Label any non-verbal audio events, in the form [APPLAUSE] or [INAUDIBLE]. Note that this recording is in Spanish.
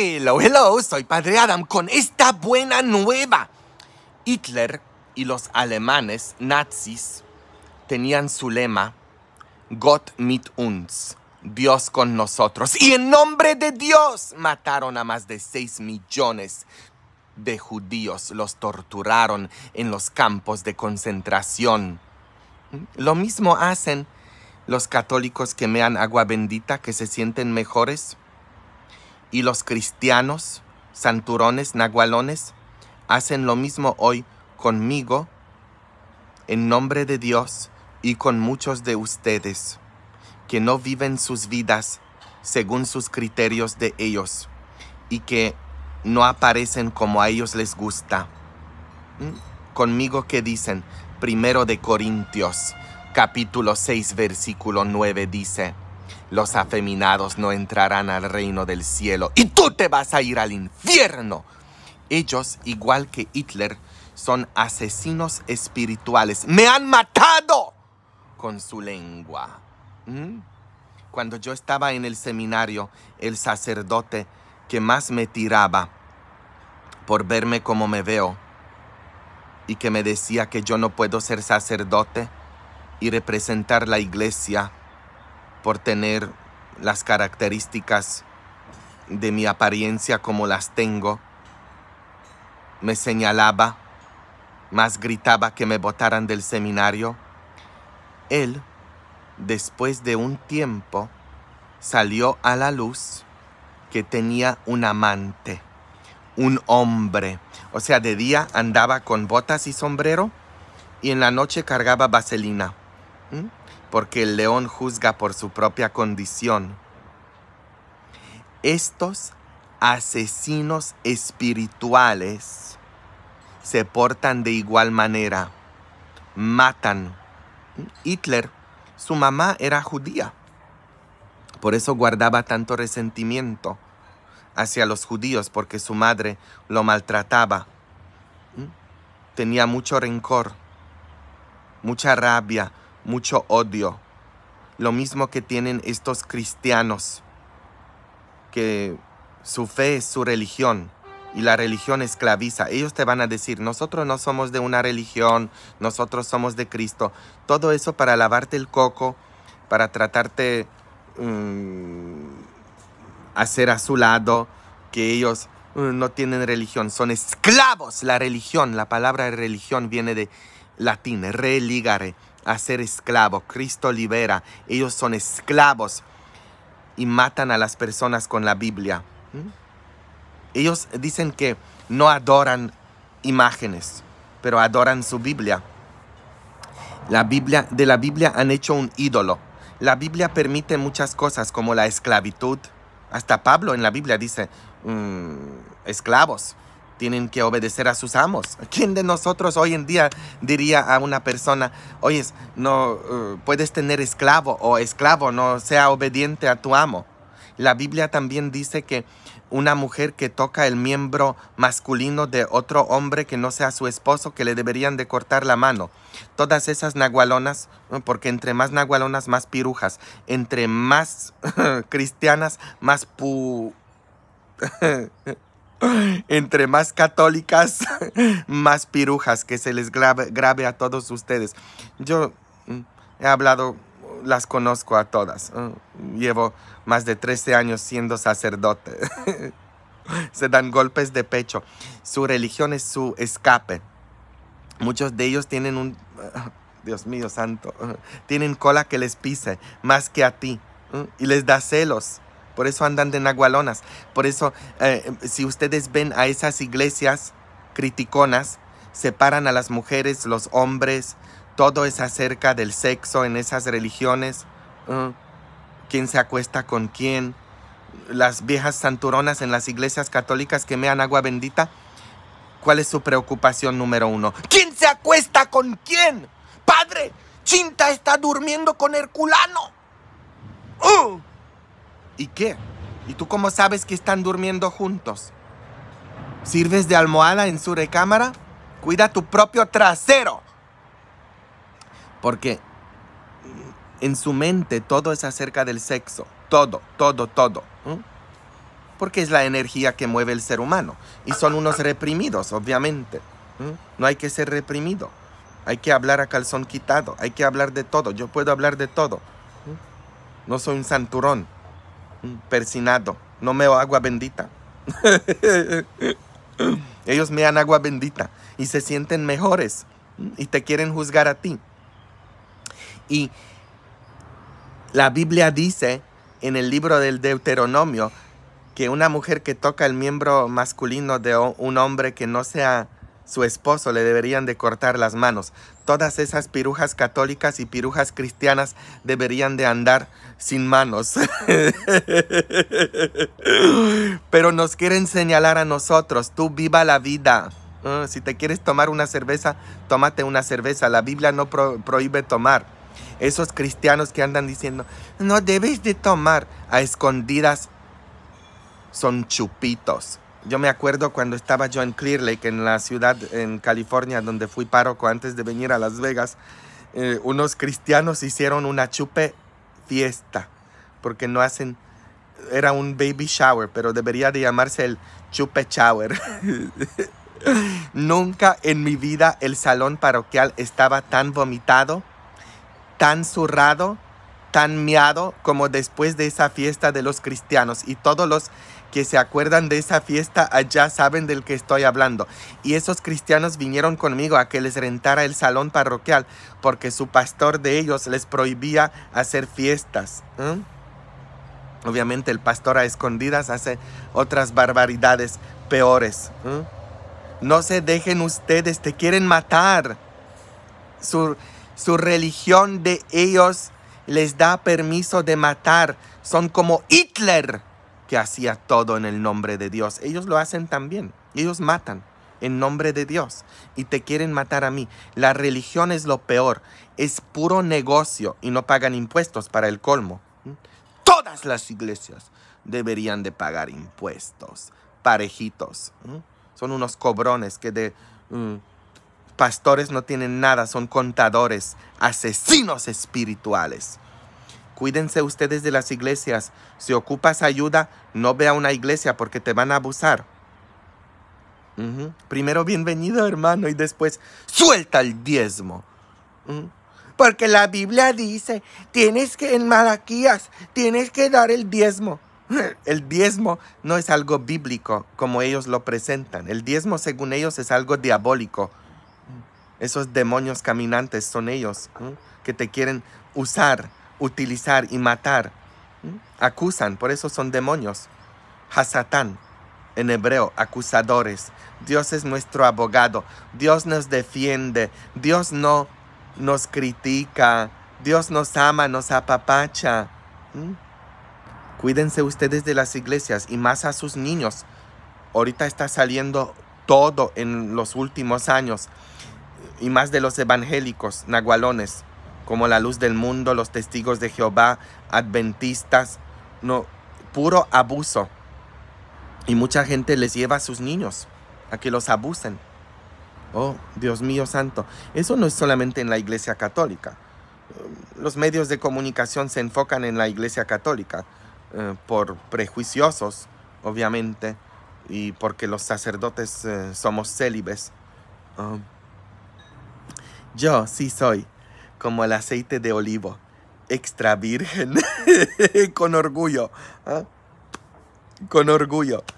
Hello, hello, soy Padre Adam con esta buena nueva. Hitler y los alemanes nazis tenían su lema Gott mit uns, Dios con nosotros. Y en nombre de Dios mataron a más de 6 millones de judíos, los torturaron en los campos de concentración. Lo mismo hacen los católicos que mean agua bendita, que se sienten mejores. Y los cristianos, santurones, nahualones, hacen lo mismo hoy conmigo, en nombre de Dios y con muchos de ustedes, que no viven sus vidas según sus criterios de ellos y que no aparecen como a ellos les gusta. ¿Mm? Conmigo que dicen, primero de Corintios, capítulo 6, versículo 9 dice, los afeminados no entrarán al reino del cielo y tú te vas a ir al infierno. Ellos, igual que Hitler, son asesinos espirituales. Me han matado con su lengua. ¿Mm? Cuando yo estaba en el seminario, el sacerdote que más me tiraba por verme como me veo y que me decía que yo no puedo ser sacerdote y representar la iglesia por tener las características de mi apariencia como las tengo. Me señalaba, más gritaba que me botaran del seminario. Él, después de un tiempo, salió a la luz que tenía un amante, un hombre. O sea, de día andaba con botas y sombrero y en la noche cargaba vaselina. ¿Mm? porque el león juzga por su propia condición. Estos asesinos espirituales se portan de igual manera, matan. Hitler, su mamá era judía, por eso guardaba tanto resentimiento hacia los judíos, porque su madre lo maltrataba. Tenía mucho rencor, mucha rabia, mucho odio. Lo mismo que tienen estos cristianos, que su fe es su religión y la religión esclaviza. Ellos te van a decir, nosotros no somos de una religión, nosotros somos de Cristo. Todo eso para lavarte el coco, para tratarte A mm, hacer a su lado, que ellos mm, no tienen religión, son esclavos. La religión, la palabra religión viene de latín, religare, a ser esclavo Cristo libera. Ellos son esclavos y matan a las personas con la Biblia. ¿Mm? Ellos dicen que no adoran imágenes, pero adoran su Biblia. La Biblia de la Biblia han hecho un ídolo. La Biblia permite muchas cosas como la esclavitud. Hasta Pablo en la Biblia dice mm, esclavos tienen que obedecer a sus amos. ¿Quién de nosotros hoy en día diría a una persona, oye, no eh, puedes tener esclavo o esclavo, no sea obediente a tu amo? La Biblia también dice que una mujer que toca el miembro masculino de otro hombre que no sea su esposo, que le deberían de cortar la mano. Todas esas nagualonas, porque entre más nagualonas, más pirujas. Entre más [LAUGHS] cristianas, más pu... [LAUGHS] Entre más católicas, [LAUGHS] más pirujas, que se les grabe, a todos ustedes. Yo mm, he hablado las conozco a todas. Mm, llevo más de 13 años siendo sacerdote. [LAUGHS] Se dan golpes de pecho. Su religión es su escape. Muchos de ellos tienen un... [LAUGHS] Dios mío santo. Tienen cola que les pise más que a ti. Mm, y les da celos por eso andan de nagualonas, por eso eh, si ustedes ven a esas iglesias criticonas, separan a las mujeres, los hombres, todo es acerca del sexo en esas religiones, mm. quién se acuesta con quién, las viejas santuronas en las iglesias católicas que mean agua bendita, ¿cuál es su preocupación número uno? ¿Quién se acuesta con quién? Padre, Chinta está durmiendo con Herculano. Uh. Mm. ¿Y qué? ¿Y tú cómo sabes que están durmiendo juntos? ¿Sirves de almohada en su recámara? Cuida tu propio trasero. Porque en su mente todo es acerca del sexo. Todo, todo, todo. Porque es la energía que mueve el ser humano. Y son unos reprimidos, obviamente. No hay que ser reprimido. Hay que hablar a calzón quitado. Hay que hablar de todo. Yo puedo hablar de todo. No soy un santurón persinado. No me agua bendita. [LAUGHS] Ellos me dan agua bendita y se sienten mejores y te quieren juzgar a ti. Y la Biblia dice en el libro del Deuteronomio que una mujer que toca el miembro masculino de un hombre que no sea su esposo le deberían de cortar las manos. Todas esas pirujas católicas y pirujas cristianas deberían de andar sin manos. [LAUGHS] Pero nos quieren señalar a nosotros, tú viva la vida. Ah, si te quieres tomar una cerveza, tómate una cerveza. La Biblia no prohíbe tomar. Esos cristianos que andan diciendo, no debes de tomar a escondidas, son chupitos yo me acuerdo cuando estaba yo en Clear Lake, en la ciudad en California donde fui párroco antes de venir a Las Vegas, eh, unos cristianos hicieron una chupe fiesta, porque no hacen, era un baby shower, pero debería de llamarse el chupe shower. [LAUGHS] Nunca en mi vida el salón parroquial estaba tan vomitado, tan zurrado tan miado como después de esa fiesta de los cristianos y todos los que se acuerdan de esa fiesta allá saben del que estoy hablando. Y esos cristianos vinieron conmigo a que les rentara el salón parroquial porque su pastor de ellos les prohibía hacer fiestas. ¿eh? Obviamente el pastor a escondidas hace otras barbaridades peores. ¿eh? No se dejen ustedes, te quieren matar. Su, su religión de ellos les da permiso de matar. Son como Hitler, que hacía todo en el nombre de Dios. Ellos lo hacen también. Ellos matan en nombre de Dios y te quieren matar a mí. La religión es lo peor. Es puro negocio y no pagan impuestos para el colmo. Todas las iglesias deberían de pagar impuestos. Parejitos. Son unos cobrones que de... Mm, pastores no tienen nada, son contadores, asesinos espirituales. Cuídense ustedes de las iglesias. Si ocupas ayuda, no ve a una iglesia porque te van a abusar. Primero bienvenido hermano y después suelta el diezmo. Porque la Biblia dice, tienes que en Malaquías, tienes que dar el diezmo. [LAUGHS] El diezmo no es algo bíblico como ellos lo presentan. El diezmo según ellos es algo diabólico. Esos demonios caminantes son ellos que te quieren usar, utilizar y matar. Acusan, por eso son demonios. Hasatán, en hebreo, acusadores. Dios es nuestro abogado. Dios nos defiende. Dios no nos critica. Dios nos ama, nos apapacha. Cuídense ustedes de las iglesias y más a sus niños. Ahorita está saliendo todo en los últimos años y más de los evangélicos, nagualones, como la luz del mundo, los testigos de Jehová, adventistas, no, puro abuso. Y mucha gente les lleva a sus niños a que los abusen. Oh, Dios mío santo, eso no es solamente en la Iglesia Católica. Los medios de comunicación se enfocan en la Iglesia Católica eh, por prejuiciosos, obviamente, y porque los sacerdotes eh, somos célibes. Ah, yo sí soy como el aceite de olivo, extra virgen, [LAUGHS] con orgullo, ¿ah? con orgullo.